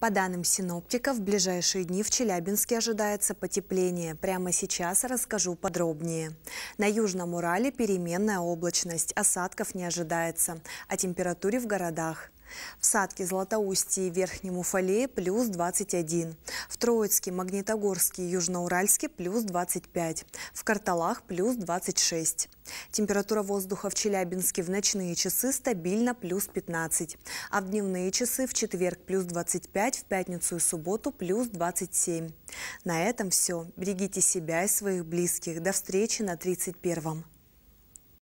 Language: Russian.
По данным синоптиков, в ближайшие дни в Челябинске ожидается потепление. Прямо сейчас расскажу подробнее. На Южном Урале переменная облачность, осадков не ожидается. О температуре в городах. В Садке, Златоусте и Верхнем Уфале плюс 21. В Троицке, Магнитогорске и Южноуральске плюс 25. В Карталах плюс 26. Температура воздуха в Челябинске в ночные часы стабильно плюс 15. А в дневные часы в четверг плюс 25, в пятницу и субботу плюс 27. На этом все. Берегите себя и своих близких. До встречи на 31-м.